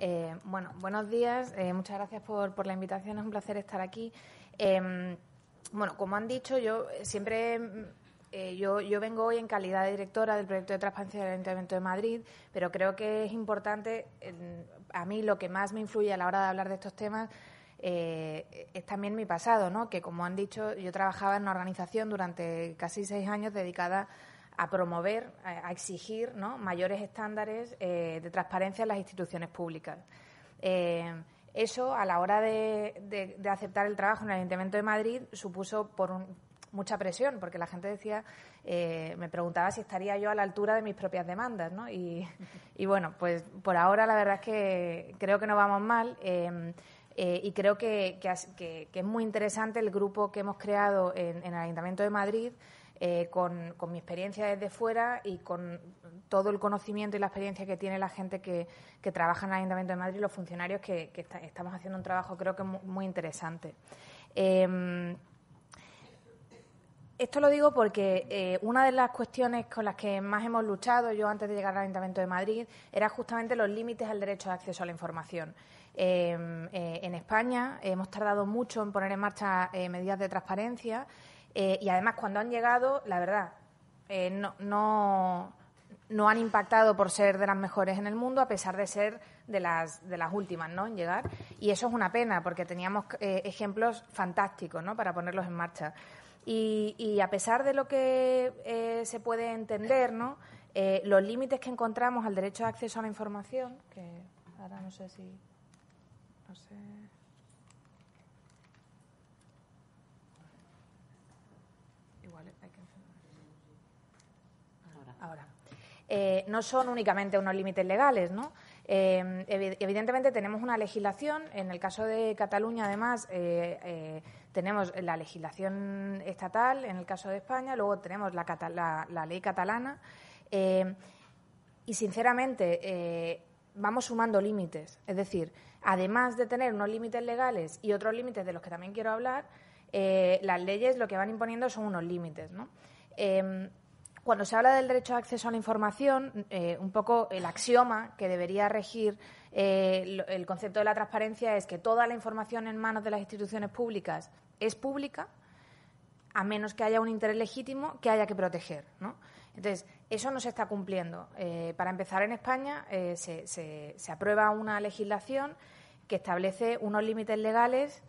Eh, bueno, buenos días. Eh, muchas gracias por, la invitación. Es un placer estar aquí. Em, bueno, como han dicho, yo eh, siempre yo, vengo hoy en calidad de directora del proyecto de transparencia del Ayuntamiento de Madrid, pero creo que es importante, a mí lo que más me influye a la hora de hablar de estos temas es también mi pasado, ¿no? que como han dicho, yo trabajaba en una organización durante casi seis años dedicada a promover, a, exigir mayores estándares eh, de transparencia en las instituciones públicas. Eh, eso, a la hora de, aceptar el trabajo en el Ayuntamiento de Madrid, supuso por mucha presión, porque la gente decía, eh, me preguntaba si estaría yo a la altura de mis propias demandas, Y, bueno, pues por ahora la verdad es que creo que no vamos mal. y creo que, es muy interesante el grupo que hemos creado en, en el Ayuntamiento de Madrid, eh, con, mi experiencia desde fuera y con todo el conocimiento y la experiencia que tiene la gente que, trabaja en el Ayuntamiento de Madrid, los funcionarios, que, estamos haciendo un trabajo creo que muy, interesante. Em, esto lo digo porque eh, una de las cuestiones con las que más hemos luchado yo antes de llegar al Ayuntamiento de Madrid era justamente los límites al derecho de acceso a la información. Em, eh, en España hemos tardado mucho en poner en marcha medidas de transparencia eh, y además, cuando han llegado, la verdad, eh, no, no, han impactado por ser de las mejores en el mundo, a pesar de ser de las, de las últimas ¿no? en llegar. Y eso es una pena, porque teníamos eh, ejemplos fantásticos ¿no? para ponerlos en marcha. Y, y a pesar de lo que se puede entender, ¿no? los límites que encontramos al derecho de acceso a la información, que ahora no sé si. No sé. ahora. Eh, no son únicamente unos límites legales, ¿no? Eh, evidentemente tenemos una legislación, en el caso de Cataluña además eh, tenemos la legislación estatal, en el caso de España, luego tenemos la, la, la ley catalana y sinceramente vamos sumando límites, es decir, además de tener unos límites legales y otros límites de los que también quiero hablar, las leyes lo que van imponiendo son unos límites, ¿no? Cuando se habla del derecho de acceso a la información, eh, un poco el axioma que debería regir eh, el concepto de la transparencia es que toda la información en manos de las instituciones públicas es pública, a menos que haya un interés legítimo que haya que proteger. Entonces, eso no se está cumpliendo. Eh, para empezar, en España se, aprueba una legislación que establece unos límites legales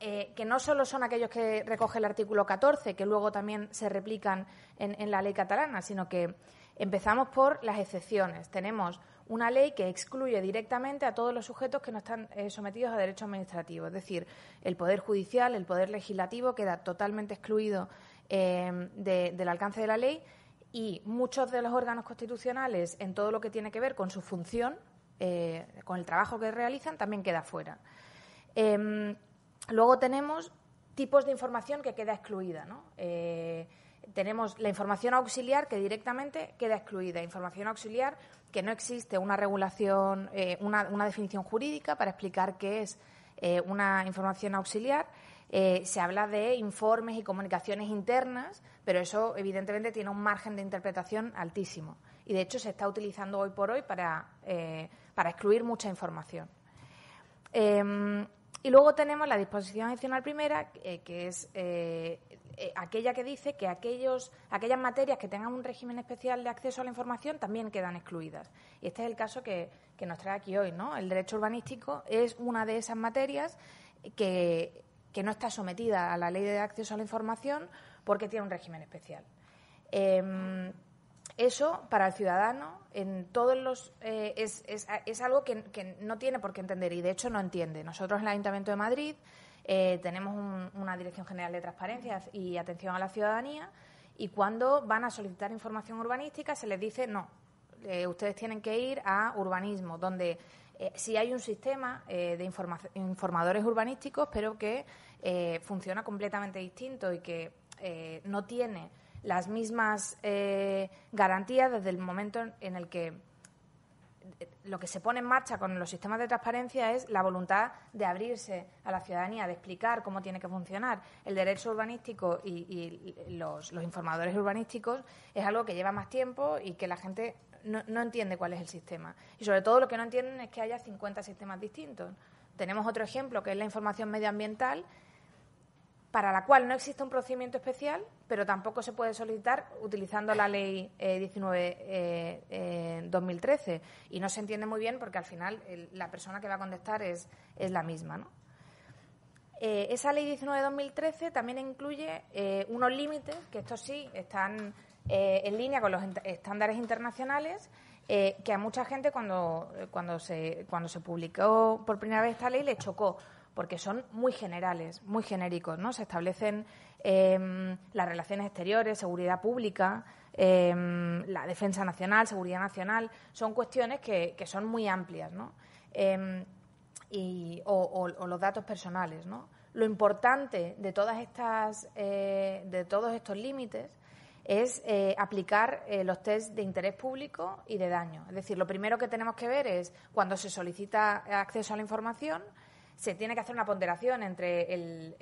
eh, que no solo son aquellos que recoge el artículo 14, que luego también se replican en, la ley catalana, sino que empezamos por las excepciones. Tenemos una ley que excluye directamente a todos los sujetos que no están eh, sometidos a derecho administrativo, es decir, el Poder Judicial, el Poder Legislativo queda totalmente excluido eh, del alcance de la ley y muchos de los órganos constitucionales en todo lo que tiene que ver con su función, con el trabajo que realizan, también queda fuera. Em, Luego tenemos tipos de información que queda excluida. Eh, tenemos la información auxiliar que directamente queda excluida. Información auxiliar que no existe una regulación, eh, una, definición jurídica para explicar qué es eh, una información auxiliar. se habla de informes y comunicaciones internas, pero eso evidentemente tiene un margen de interpretación altísimo. Y de hecho se está utilizando hoy por hoy para, excluir mucha información. Em, y luego tenemos la disposición adicional primera, eh, que es eh, eh, aquella que dice que aquellos, aquellas materias que tengan un régimen especial de acceso a la información también quedan excluidas. Y este es el caso que, nos trae aquí hoy, ¿no? El derecho urbanístico es una de esas materias que, que, no está sometida a la ley de acceso a la información porque tiene un régimen especial. Em, eso para el ciudadano en todos los eh, es, algo que, no tiene por qué entender y de hecho no entiende. Nosotros en el Ayuntamiento de Madrid eh, tenemos una Dirección General de Transparencia y Atención a la Ciudadanía y cuando van a solicitar información urbanística se les dice no, eh, ustedes tienen que ir a urbanismo, donde sí hay un sistema de informadores urbanísticos, pero que funciona completamente distinto y que no tiene las mismas eh, garantías desde el momento en el que eh, lo que se pone en marcha con los sistemas de transparencia es la voluntad de abrirse a la ciudadanía, de explicar cómo tiene que funcionar. El derecho urbanístico y, los, informadores urbanísticos es algo que lleva más tiempo y que la gente no, no, entiende cuál es el sistema. Y sobre todo lo que no entienden es que haya 50 sistemas distintos. Tenemos otro ejemplo que es la información medioambiental, para la cual no existe un procedimiento especial, pero tampoco se puede solicitar utilizando la ley 19 eh, 2013 eh, eh, y no se entiende muy bien porque al final la persona que va a contestar es, es la misma, esa ley 19 2013 también incluye unos límites que estos sí están en línea con los estándares internacionales que a mucha gente cuando cuando se cuando se publicó por primera vez esta ley le chocó porque son muy generales, muy genéricos, ¿no? Se establecen em, las relaciones exteriores, seguridad pública, em, la defensa nacional, seguridad nacional, son cuestiones que, que son muy amplias, ¿no? Em, y, o, los datos personales, ¿no? Lo importante de todas estas, eh, de todos estos límites es eh, aplicar eh, los test de interés público y de daño. Es decir, lo primero que tenemos que ver es cuando se solicita acceso a la información, se tiene que hacer una ponderación entre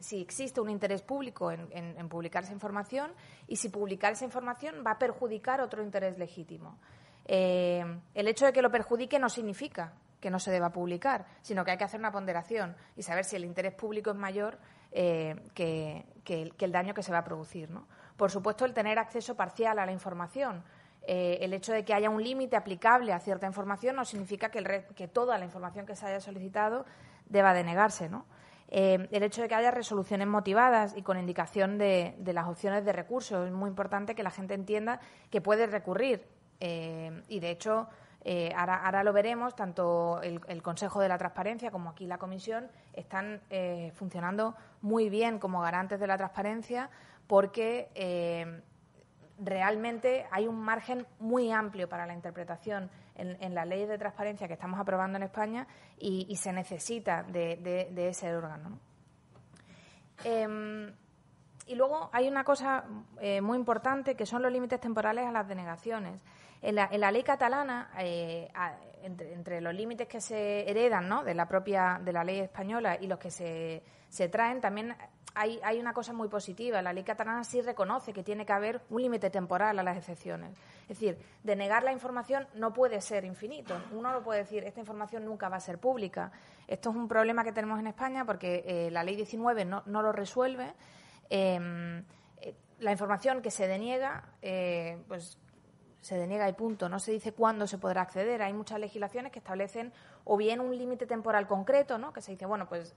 si existe un interés público en, publicar esa información y si publicar esa información va a perjudicar otro interés legítimo. Eh, el hecho de que lo perjudique no significa que no se deba publicar, sino que hay que hacer una ponderación y saber si el interés público es mayor eh, que, el daño que se va a producir. Por supuesto, el tener acceso parcial a la información. Eh, el hecho de que haya un límite aplicable a cierta información no significa que, el que toda la información que se haya solicitado deba denegarse, ¿no? Eh, el hecho de que haya resoluciones motivadas y con indicación de, las opciones de recurso Es muy importante que la gente entienda que puede recurrir. Eh, y, de hecho, eh, ahora, lo veremos, tanto el, Consejo de la Transparencia como aquí la Comisión están funcionando muy bien como garantes de la transparencia porque realmente hay un margen muy amplio para la interpretación en, en, la ley de transparencia que estamos aprobando en España y, se necesita de, ese órgano. Em, y luego hay una cosa eh, muy importante que son los límites temporales a las denegaciones. En la, ley catalana, eh, entre, los límites que se heredan de la propia de la ley española y los que se, se traen, también hay, una cosa muy positiva. La ley catalana sí reconoce que tiene que haber un límite temporal a las excepciones. Es decir, denegar la información no puede ser infinito. Uno no puede decir, esta información nunca va a ser pública. Esto es un problema que tenemos en España porque eh, la ley 19 no, lo resuelve. Em, eh, la información que se deniega, eh, pues se deniega y punto. No se dice cuándo se podrá acceder. Hay muchas legislaciones que establecen o bien un límite temporal concreto, ¿no? Que se dice, bueno, pues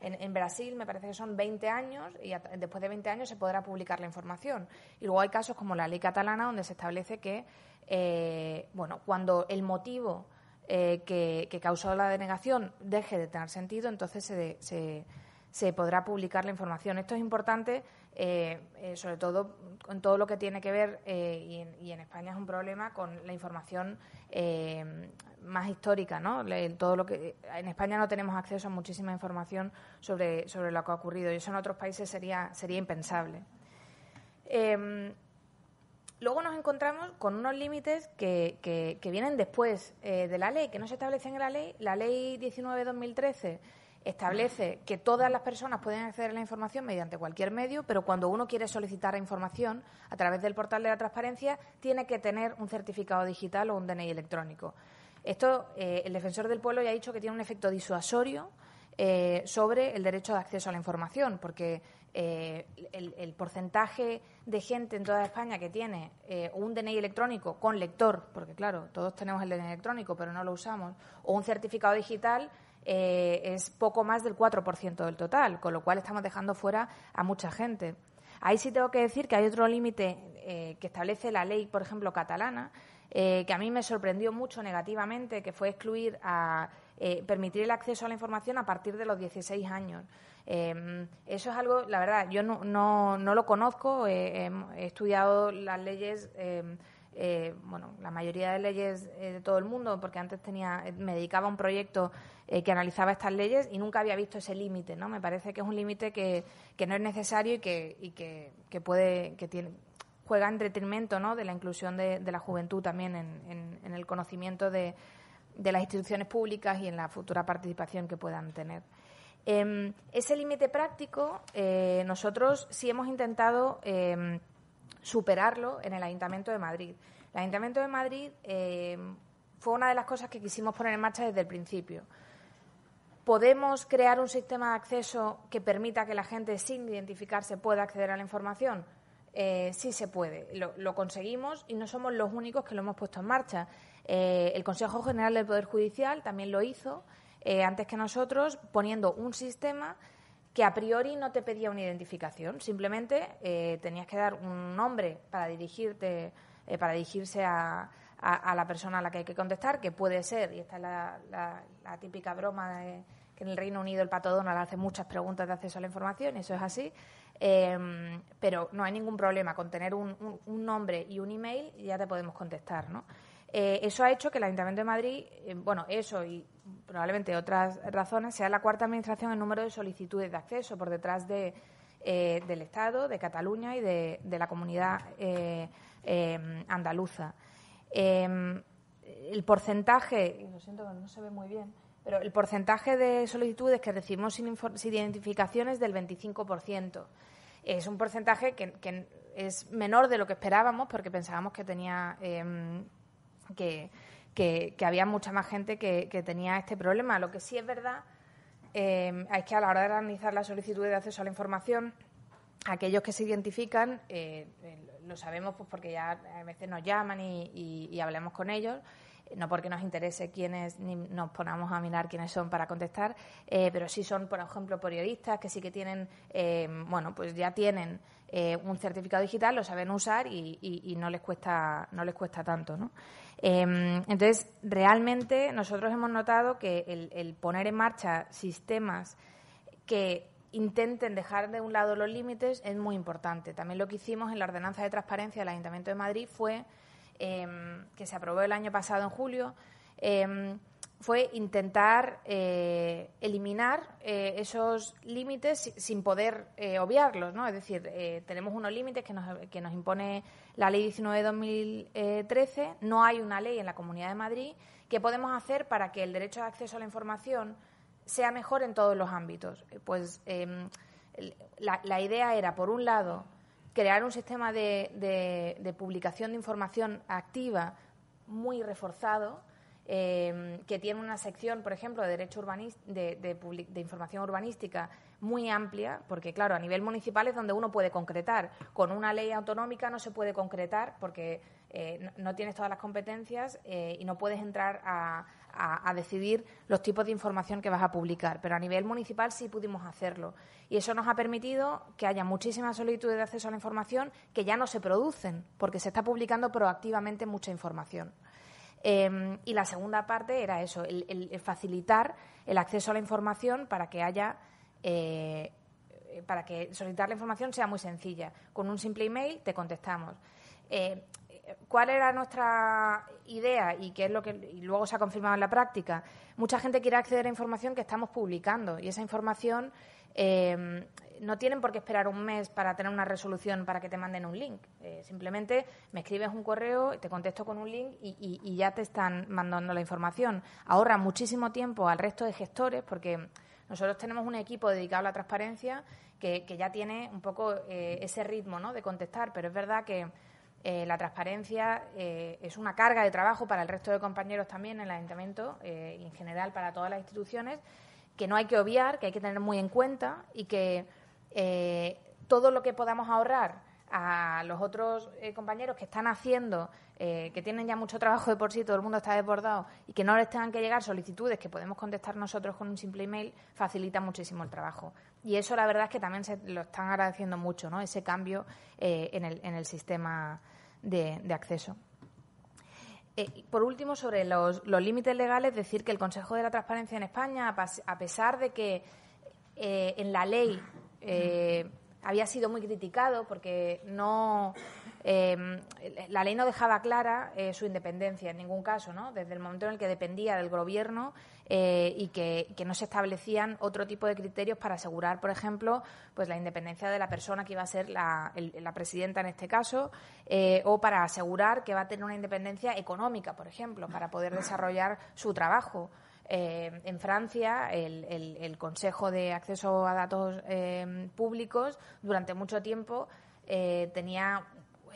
en, Brasil me parece que son 20 años y después de 20 años se podrá publicar la información. Y luego hay casos como la ley catalana donde se establece que, eh, bueno, cuando el motivo eh, que, causó la denegación deje de tener sentido, entonces se se podrá publicar la información. Esto es importante, eh, eh, sobre todo con todo lo que tiene que ver, eh, y, en, España es un problema, con la información más histórica. todo lo que, en España no tenemos acceso a muchísima información sobre, sobre lo que ha ocurrido, y eso en otros países sería, sería impensable. Em, luego nos encontramos con unos límites que, que vienen después de la ley, que no se establecen en la ley. La ley 19-2013 establece que todas las personas pueden acceder a la información mediante cualquier medio, pero cuando uno quiere solicitar información a través del portal de la transparencia, tiene que tener un certificado digital o un DNI electrónico. Esto, eh, el defensor del pueblo ya ha dicho que tiene un efecto disuasorio eh, sobre el derecho de acceso a la información, porque eh, el, porcentaje de gente en toda España que tiene un DNI electrónico con lector, porque claro, todos tenemos el DNI electrónico, pero no lo usamos, o un certificado digital eh, es poco más del 4% del total, con lo cual estamos dejando fuera a mucha gente. Ahí sí tengo que decir que hay otro límite eh, que establece la ley, por ejemplo, catalana, eh, que a mí me sorprendió mucho negativamente, que fue excluir a permitir el acceso a la información a partir de los 16 años. Em, eso es algo, la verdad, yo no, no, no lo conozco, he estudiado las leyes em, eh, bueno, la mayoría de leyes eh, de todo el mundo, porque antes tenía, eh, me dedicaba a un proyecto que analizaba estas leyes y nunca había visto ese límite, ¿no? Me parece que es un límite que, no es necesario y que, que, puede, que tiene, juega entretenimiento, ¿no? De la inclusión de, la juventud también en, el conocimiento de, las instituciones públicas y en la futura participación que puedan tener. Em, ese límite práctico, nosotros sí hemos intentado em, superarlo en el Ayuntamiento de Madrid. El Ayuntamiento de Madrid eh, fue una de las cosas que quisimos poner en marcha desde el principio. ¿Podemos crear un sistema de acceso que permita que la gente sin identificarse pueda acceder a la información? Eh, sí se puede, lo, conseguimos y no somos los únicos que lo hemos puesto en marcha. Eh, el Consejo General del Poder Judicial también lo hizo antes que nosotros, poniendo un sistema que a priori no te pedía una identificación, simplemente eh, tenías que dar un nombre para dirigirte, eh, para dirigirse a, a, la persona a la que hay que contestar, que puede ser, y esta es la, típica broma de que en el Reino Unido el patodón le hace muchas preguntas de acceso a la información, eso es así, em, pero no hay ningún problema con tener un, un, un, nombre y un email y ya te podemos contestar, ¿no? Eh, eso ha hecho que el Ayuntamiento de Madrid, bueno, eso y probablemente otras razones, sea la cuarta administración en número de solicitudes de acceso, por detrás de, eh, del Estado, de Cataluña y de, la comunidad eh, eh, andaluza. Em, el porcentaje, lo siento, no se ve muy bien, pero el porcentaje de solicitudes que recibimos sin, sin identificación es del 25%. Es un porcentaje que, que, es menor de lo que esperábamos porque pensábamos que tenía em, que que, había mucha más gente que, tenía este problema. Lo que sí es verdad eh, es que a la hora de analizar la solicitud de acceso a la información, aquellos que se identifican, eh, eh, lo sabemos pues porque ya a veces nos llaman y, hablemos con ellos, no porque nos interese quiénes, ni nos ponamos a mirar quiénes son para contestar, pero sí son, por ejemplo, periodistas que sí que tienen, bueno, pues ya tienen un certificado digital, lo saben usar y, y, no les cuesta, no les cuesta tanto, ¿no? Em, entonces, realmente nosotros hemos notado que el, poner en marcha sistemas que intenten dejar de un lado los límites es muy importante. También lo que hicimos en la ordenanza de transparencia del Ayuntamiento de Madrid fue em, que se aprobó el año pasado en julio. Em, fue intentar eh, eliminar eh, esos límites sin poder eh, obviarlos, ¿no? Es decir, tenemos unos límites que nos, que nos impone la Ley 19 de 2013, no hay una ley en la Comunidad de Madrid. ¿Qué podemos hacer para que el derecho de acceso a la información sea mejor en todos los ámbitos? Pues em, la, idea era, por un lado, crear un sistema de, de publicación de información activa muy reforzado, Em, que tiene una sección, por ejemplo, de información urbanística muy amplia, porque claro, a nivel municipal es donde uno puede concretar. Con una ley autonómica no se puede concretar porque eh, no, tienes todas las competencias eh, y no puedes entrar a, a, decidir los tipos de información que vas a publicar. Pero a nivel municipal sí pudimos hacerlo. Y eso nos ha permitido que haya muchísimas solicitudes de acceso a la información que ya no se producen, porque se está publicando proactivamente mucha información. Em, y la segunda parte era eso, el, facilitar el acceso a la información para que haya, eh, para que solicitar la información sea muy sencilla. Con un simple email te contestamos. Eh, ¿Cuál era nuestra idea y qué es lo que luego se ha confirmado en la práctica? Mucha gente quiere acceder a información que estamos publicando y esa información eh, no tienen por qué esperar un mes para tener una resolución para que te manden un link. Eh, simplemente me escribes un correo, te contesto con un link y, ya te están mandando la información. Ahorra muchísimo tiempo al resto de gestores porque nosotros tenemos un equipo dedicado a la transparencia que, ya tiene un poco eh, ese ritmo de contestar, pero es verdad que eh, la transparencia eh, es una carga de trabajo para el resto de compañeros también en el ayuntamiento eh, y en general para todas las instituciones que no hay que obviar, que hay que tener muy en cuenta y que todo lo que podamos ahorrar a los otros compañeros que están haciendo, que tienen ya mucho trabajo de por sí, todo el mundo está desbordado y que no les tengan que llegar solicitudes que podemos contestar nosotros con un simple email, facilita muchísimo el trabajo. Y eso la verdad es que también se lo están agradeciendo mucho, ¿no? Ese cambio en, el, en el sistema de, acceso. Eh, por último, sobre los, los, límites legales, decir que el Consejo de la Transparencia en España, a pesar de que eh, en la ley eh, había sido muy criticado porque no, Em, la ley no dejaba clara eh, su independencia en ningún caso, ¿no? desde el momento en el que dependía del gobierno eh, y que, no se establecían otro tipo de criterios para asegurar, por ejemplo, pues la independencia de la persona que iba a ser la, presidenta en este caso, eh, o para asegurar que va a tener una independencia económica, por ejemplo, para poder desarrollar su trabajo. en Francia, el, Consejo de Acceso a Datos Públicos, durante mucho tiempo eh, tenía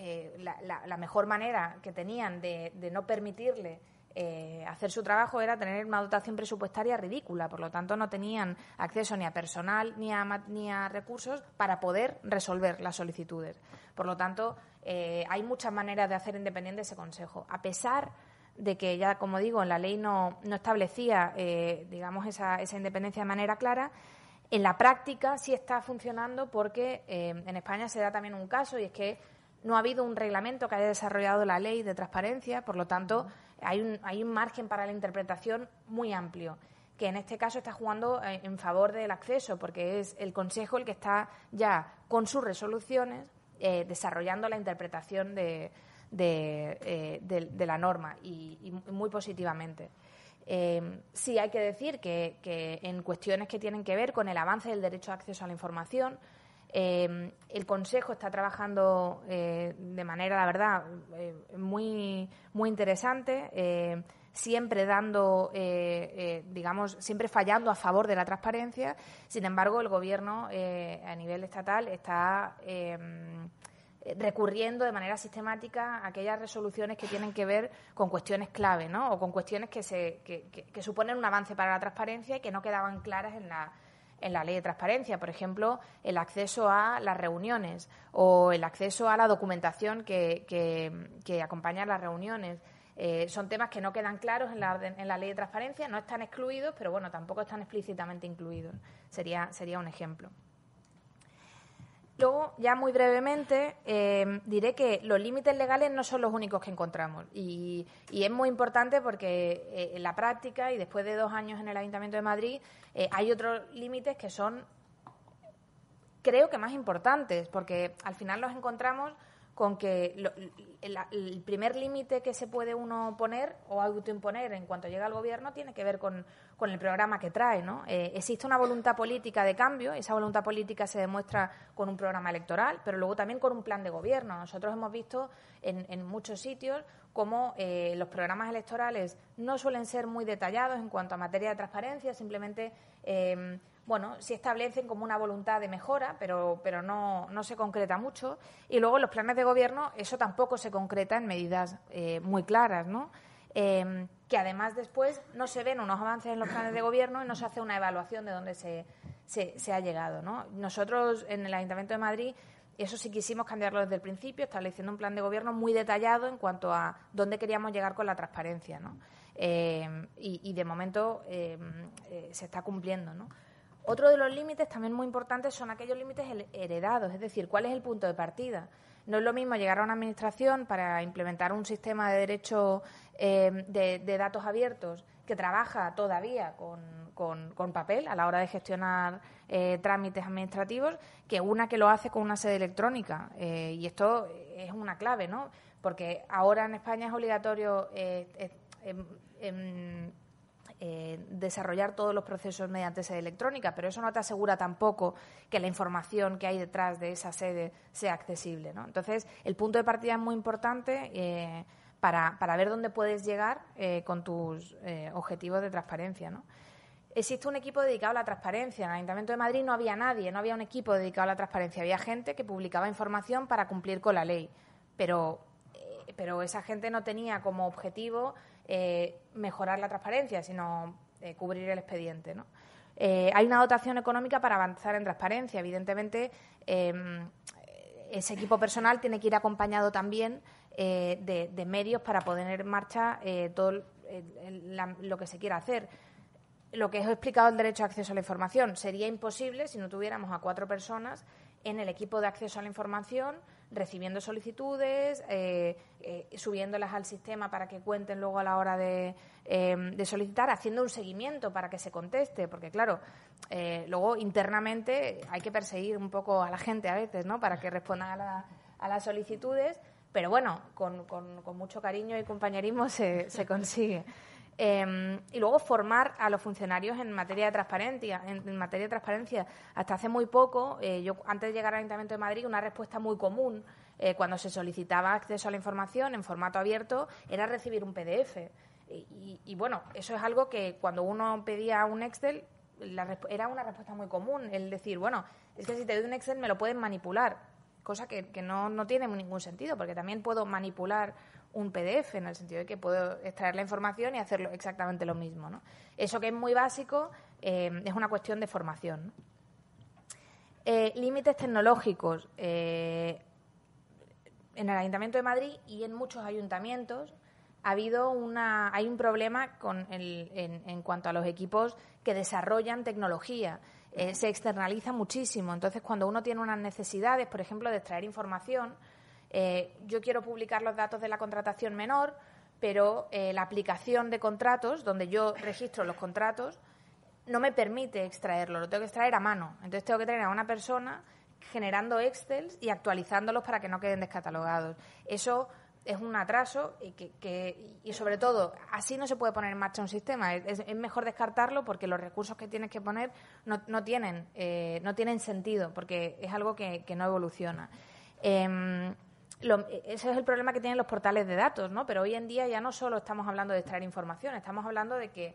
eh, la, mejor manera que tenían de, no permitirle eh, hacer su trabajo era tener una dotación presupuestaria ridícula, por lo tanto no tenían acceso ni a personal ni a, ni a recursos para poder resolver las solicitudes. Por lo tanto, eh, hay muchas maneras de hacer independiente ese consejo, a pesar de que ya, como digo, la ley no, no establecía, digamos, esa, esa, independencia de manera clara. En la práctica sí está funcionando porque en España se da también un caso y es que no ha habido un reglamento que haya desarrollado la ley de transparencia, por lo tanto, hay un, margen para la interpretación muy amplio que en este caso está jugando eh, en favor del acceso, porque es el Consejo el que está ya con sus resoluciones eh, desarrollando la interpretación de, eh, la norma y, muy positivamente. Em, sí hay que decir que, que, en cuestiones que tienen que ver con el avance del derecho de acceso a la información, Em, el Consejo está trabajando eh, de manera, la verdad, eh, muy, muy interesante, eh, siempre dando, digamos, siempre fallando a favor de la transparencia. Sin embargo, el Gobierno a nivel estatal está em, recurriendo de manera sistemática a aquellas resoluciones que tienen que ver con cuestiones clave, ¿no? O con cuestiones que, se, que suponen un avance para la transparencia y que no quedaban claras en la en la ley de transparencia, por ejemplo, el acceso a las reuniones o el acceso a la documentación que, acompaña a acompaña las reuniones. Eh, son temas que no quedan claros en la, en la, ley de transparencia, no están excluidos, pero bueno, tampoco están explícitamente incluidos. Sería, sería un ejemplo. Luego, ya muy brevemente, eh, diré que los límites legales no son los únicos que encontramos. Y, es muy importante porque eh, en la práctica y después de dos años en el Ayuntamiento de Madrid, eh, hay otros límites que son, creo que más importantes, porque al final los encontramos con que el, primer límite que se puede uno poner o autoimponer en cuanto llega al gobierno tiene que ver con, con el programa que trae. ¿no? Eh, existe una voluntad política de cambio, esa voluntad política se demuestra con un programa electoral, pero luego también con un plan de gobierno. Nosotros hemos visto en, en muchos sitios cómo eh, los programas electorales no suelen ser muy detallados en cuanto a materia de transparencia, simplemente eh, bueno, sí establecen como una voluntad de mejora, pero, no, se concreta mucho. Y luego los planes de gobierno eso tampoco se concreta en medidas eh, muy claras, ¿no? Em, que además después no se ven unos avances en los planes de gobierno y no se hace una evaluación de dónde se, ha llegado, ¿no? Nosotros en el Ayuntamiento de Madrid eso sí quisimos cambiarlo desde el principio, estableciendo un plan de gobierno muy detallado en cuanto a dónde queríamos llegar con la transparencia, ¿no? Em, y, de momento em, eh, se está cumpliendo, ¿no? Otro de los límites también muy importantes son aquellos límites heredados, es decir, cuál es el punto de partida. No es lo mismo llegar a una administración para implementar un sistema de derecho em, de, datos abiertos que trabaja todavía con, papel a la hora de gestionar eh, trámites administrativos que una que lo hace con una sede electrónica. Eh, y esto es una clave, ¿no? Porque ahora en España es obligatorio. en, eh, em, em, eh, desarrollar todos los procesos mediante sede electrónica, pero eso no te asegura tampoco que la información que hay detrás de esa sede sea accesible. Entonces, el punto de partida es muy importante eh, para, ver dónde puedes llegar eh, con tus objetivos de transparencia. existe un equipo dedicado a la transparencia. En el Ayuntamiento de Madrid no había nadie, no había un equipo dedicado a la transparencia. Había gente que publicaba información para cumplir con la ley, pero, pero esa gente no tenía como objetivo eh, mejorar la transparencia, sino eh, cubrir el expediente. Eh, hay una dotación económica para avanzar en transparencia. Evidentemente, em, ese equipo personal tiene que ir acompañado también de, medios para poner en marcha todo lo que se quiera hacer lo que he explicado el derecho a acceso a la información. Sería imposible si no tuviéramos a cuatro personas en el equipo de acceso a la información recibiendo solicitudes, eh, eh, subiéndolas al sistema para que cuenten luego a la hora de, eh, solicitar, haciendo un seguimiento para que se conteste, porque claro, eh, luego internamente hay que perseguir un poco a la gente a veces, ¿no? Para que respondan a, las solicitudes, pero bueno, con, mucho cariño y compañerismo se consigue. Em, y luego formar a los funcionarios en materia de transparencia. En, materia de transparencia, hasta hace muy poco, eh, yo antes de llegar al Ayuntamiento de Madrid, una respuesta muy común eh, cuando se solicitaba acceso a la información en formato abierto era recibir un PDF. Y, bueno, eso es algo que cuando uno pedía un Excel era una respuesta muy común, el decir, bueno, es que si te doy un Excel me lo pueden manipular cosa que, no, tiene ningún sentido, porque también puedo manipular un PDF, en el sentido de que puedo extraer la información y hacerlo exactamente lo mismo. ¿no? Eso que es muy básico eh, es una cuestión de formación. Eh, límites tecnológicos. Eh, en el Ayuntamiento de Madrid y en muchos ayuntamientos ha habido una, hay un problema con en, cuanto a los equipos que desarrollan tecnología. se externaliza muchísimo. Entonces, cuando uno tiene unas necesidades, por ejemplo, de extraer información, eh, yo quiero publicar los datos de la contratación menor, pero eh, la aplicación de contratos, donde yo registro los contratos, no me permite extraerlo, lo tengo que extraer a mano. Entonces tengo que tener a una persona generando Excel y actualizándolos para que no queden descatalogados. Eso es un atraso y, que, sobre todo así no se puede poner en marcha un sistema. Es, mejor descartarlo porque los recursos que tienes que poner no, tienen, eh, no tienen sentido porque es algo que, no evoluciona. Em, ese es el problema que tienen los portales de datos, ¿no? Pero hoy en día ya no solo estamos hablando de extraer información, estamos hablando de que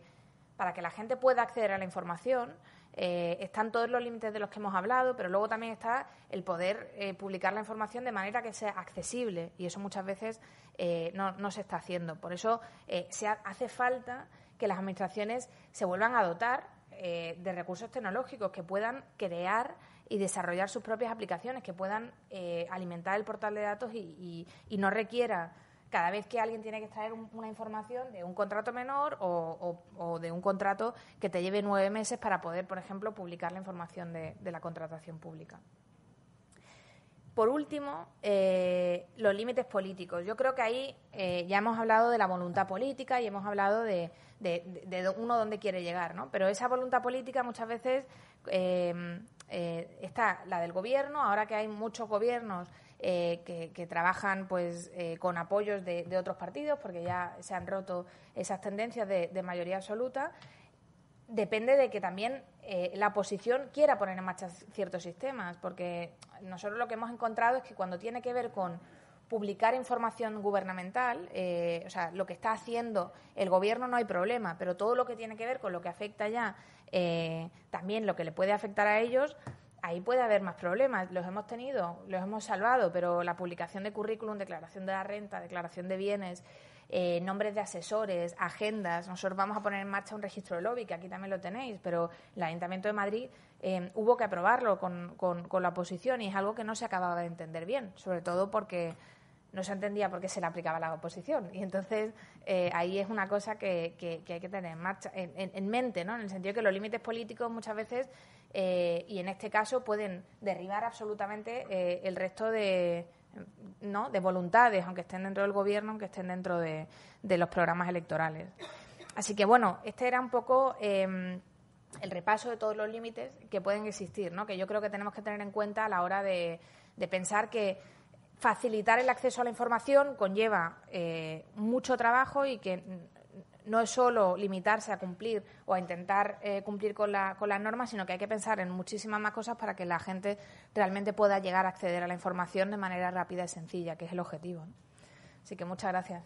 para que la gente pueda acceder a la información, eh, están todos los límites de los que hemos hablado, pero luego también está el poder eh, publicar la información de manera que sea accesible y eso muchas veces eh, no, se está haciendo. Por eso se hace falta que las administraciones se vuelvan a dotar de recursos tecnológicos que puedan crear y desarrollar sus propias aplicaciones que puedan eh, alimentar el portal de datos y, no requiera cada vez que alguien tiene que extraer una información de un contrato menor o, de un contrato que te lleve nueve meses para poder, por ejemplo, publicar la información de, la contratación pública. Por último, eh, los límites políticos. Yo creo que ahí eh, ya hemos hablado de la voluntad política y hemos hablado de, uno dónde quiere llegar, ¿no? Pero esa voluntad política muchas veces eh, está la del gobierno, ahora que hay muchos gobiernos eh, que, trabajan pues eh, con apoyos de, otros partidos, porque ya se han roto esas tendencias de, de mayoría absoluta, depende de que también la oposición quiera poner en marcha ciertos sistemas, porque nosotros lo que hemos encontrado es que cuando tiene que ver con publicar información gubernamental, eh, o sea, lo que está haciendo el gobierno no hay problema, pero todo lo que tiene que ver con lo que afecta ya, eh, también lo que le puede afectar a ellos, ahí puede haber más problemas. Los hemos tenido, los hemos salvado, pero la publicación de currículum, declaración de la renta, declaración de bienes, eh, nombres de asesores, agendas. Nosotros vamos a poner en marcha un registro de lobby, que aquí también lo tenéis, pero el Ayuntamiento de Madrid hubo que aprobarlo con, con, con la oposición y es algo que no se acababa de entender bien, sobre todo porque no se entendía por qué se le aplicaba a la oposición. Y entonces eh, ahí es una cosa que, hay que tener en, en, mente, ¿no? en el sentido que los límites políticos muchas veces, eh, y en este caso, pueden derribar absolutamente eh, el resto de, ¿no? de voluntades, aunque estén dentro del gobierno, aunque estén dentro de, los programas electorales. Así que bueno, este era un poco em, el repaso de todos los límites que pueden existir, ¿no? que yo creo que tenemos que tener en cuenta a la hora de, de pensar que facilitar el acceso a la información conlleva eh, mucho trabajo y que no es solo limitarse a cumplir o a intentar eh, cumplir con, las normas, sino que hay que pensar en muchísimas más cosas para que la gente realmente pueda llegar a acceder a la información de manera rápida y sencilla, que es el objetivo. Así que muchas gracias.